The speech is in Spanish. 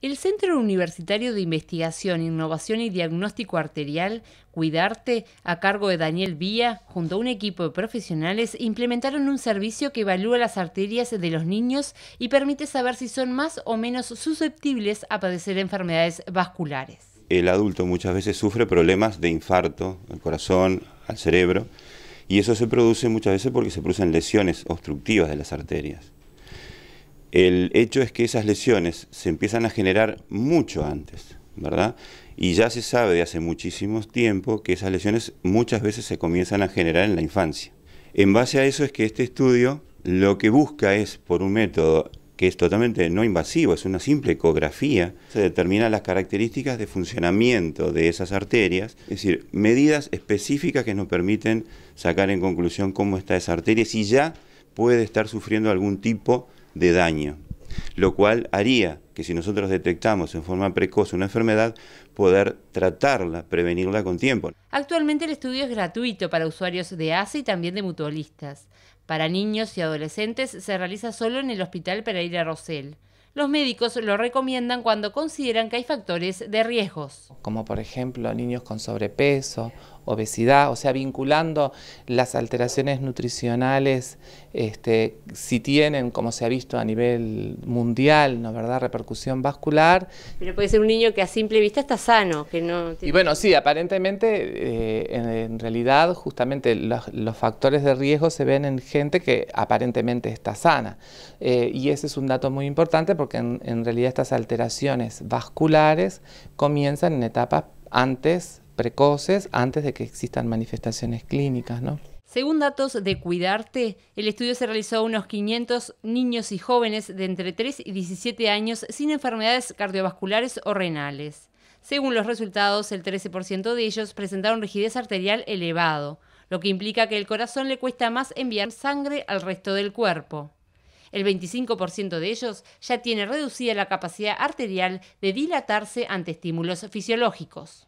El Centro Universitario de Investigación, Innovación y Diagnóstico Arterial, Cuidarte, a cargo de Daniel Vía, junto a un equipo de profesionales, implementaron un servicio que evalúa las arterias de los niños y permite saber si son más o menos susceptibles a padecer enfermedades vasculares. El adulto muchas veces sufre problemas de infarto al corazón, al cerebro, y eso se produce muchas veces porque se producen lesiones obstructivas de las arterias. El hecho es que esas lesiones se empiezan a generar mucho antes, ¿verdad? Y ya se sabe de hace muchísimo tiempo que esas lesiones muchas veces se comienzan a generar en la infancia. En base a eso es que este estudio lo que busca es, por un método que es totalmente no invasivo, es una simple ecografía, se determinan las características de funcionamiento de esas arterias, es decir, medidas específicas que nos permiten sacar en conclusión cómo está esa arteria, si ya puede estar sufriendo algún tipo de de daño, lo cual haría que si nosotros detectamos en forma precoz una enfermedad, poder tratarla, prevenirla con tiempo. Actualmente el estudio es gratuito para usuarios de ASI e y también de mutualistas. Para niños y adolescentes se realiza solo en el Hospital a Rosell. Los médicos lo recomiendan cuando consideran que hay factores de riesgos. Como por ejemplo niños con sobrepeso, obesidad, o sea, vinculando las alteraciones nutricionales, este, si tienen, como se ha visto a nivel mundial, ¿no verdad?, repercusión vascular. Pero puede ser un niño que a simple vista está sano, que no... Y bueno, sí, aparentemente, eh, en, realidad, justamente los, factores de riesgo se ven en gente que aparentemente está sana. Eh, y ese es un dato muy importante porque en, realidad estas alteraciones vasculares comienzan en etapas antes, precoces, antes de que existan manifestaciones clínicas, ¿no? Según datos de Cuidarte, el estudio se realizó a unos 500 niños y jóvenes de entre 3 y 17 años sin enfermedades cardiovasculares o renales. Según los resultados, el 13% de ellos presentaron rigidez arterial elevado, lo que implica que el corazón le cuesta más enviar sangre al resto del cuerpo. El 25% de ellos ya tiene reducida la capacidad arterial de dilatarse ante estímulos fisiológicos.